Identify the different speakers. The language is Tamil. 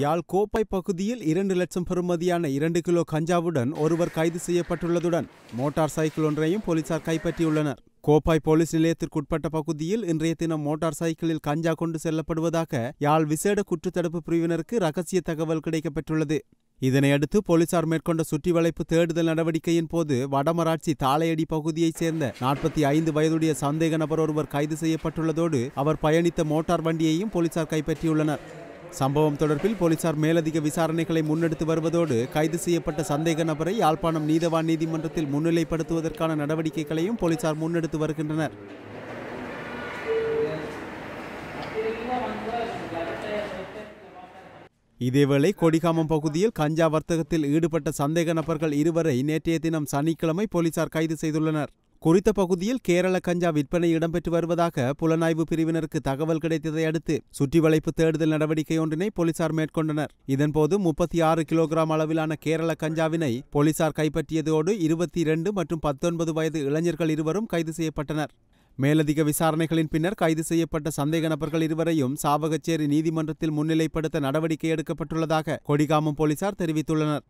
Speaker 1: யாழ் கோப்பை பகுதியில் இரண்டு லட்சம் பெறுமதியான இரண்டு கிலோ கஞ்சாவுடன் ஒருவர் கைது செய்யப்பட்டுள்ளதுடன் மோட்டார் சைக்கிள் ஒன்றையும் போலீசார் கைப்பற்றியுள்ளனர் கோப்பாய் போலீஸ் நிலையத்திற்குட்பட்ட பகுதியில் இன்றைய தினம் மோட்டார் சைக்கிளில் கஞ்சா கொண்டு செல்லப்படுவதாக யாழ் விசேட குற்றத்தடுப்பு பிரிவினருக்கு ரகசிய தகவல் கிடைக்கப்பட்டுள்ளது இதனையடுத்து போலீசார் மேற்கொண்ட சுற்றி வளைப்பு தேடுதல் நடவடிக்கையின் போது வடமராட்சி தாளையடி பகுதியைச் சேர்ந்த நாற்பத்தி ஐந்து வயதுடைய சந்தேக நபர் ஒருவர் கைது செய்யப்பட்டுள்ளதோடு அவர் பயணித்த மோட்டார் வண்டியையும் போலீசார் கைப்பற்றியுள்ளனர் சம்பவம் தொடர்பில் போலீசார் மேலதிக விசாரணைகளை முன்னெடுத்து வருவதோடு கைது செய்யப்பட்ட சந்தேக நபரை யாழ்ப்பாணம் நீதவான் நீதிமன்றத்தில் முன்னிலைப்படுத்துவதற்கான நடவடிக்கைகளையும் போலீசார் முன்னெடுத்து வருகின்றனர் இதேவேளை கொடிகாமம் பகுதியில் கஞ்சா வர்த்தகத்தில் ஈடுபட்ட சந்தேக நபர்கள் இருவரை நேற்றைய தினம் சனிக்கிழமை போலீசார் கைது செய்துள்ளனர் குறித்த பகுதியில் கேரள கஞ்சா விற்பனை இடம்பெற்று வருவதாக புலனாய்வு பிரிவினருக்கு தகவல் கிடைத்ததை அடுத்து சுற்றி வளைப்பு தேடுதல் நடவடிக்கை ஒன்றினை போலீசார் மேற்கொண்டனர் இதன்போது முப்பத்தி ஆறு கிலோகிராம் அளவிலான கேரள கஞ்சாவினை போலீசார் கைப்பற்றியதோடு இருபத்தி இரண்டு மற்றும் பத்தொன்பது வயது இளைஞர்கள் இருவரும் கைது செய்யப்பட்டனர் மேலதிக விசாரணைகளின் பின்னர் கைது செய்யப்பட்ட சந்தேக நபர்கள் இருவரையும் சாவகச்சேரி நீதிமன்றத்தில் முன்னிலைப்படுத்த நடவடிக்கை எடுக்கப்பட்டுள்ளதாக கொடிகாமம் போலீசார் தெரிவித்துள்ளனர்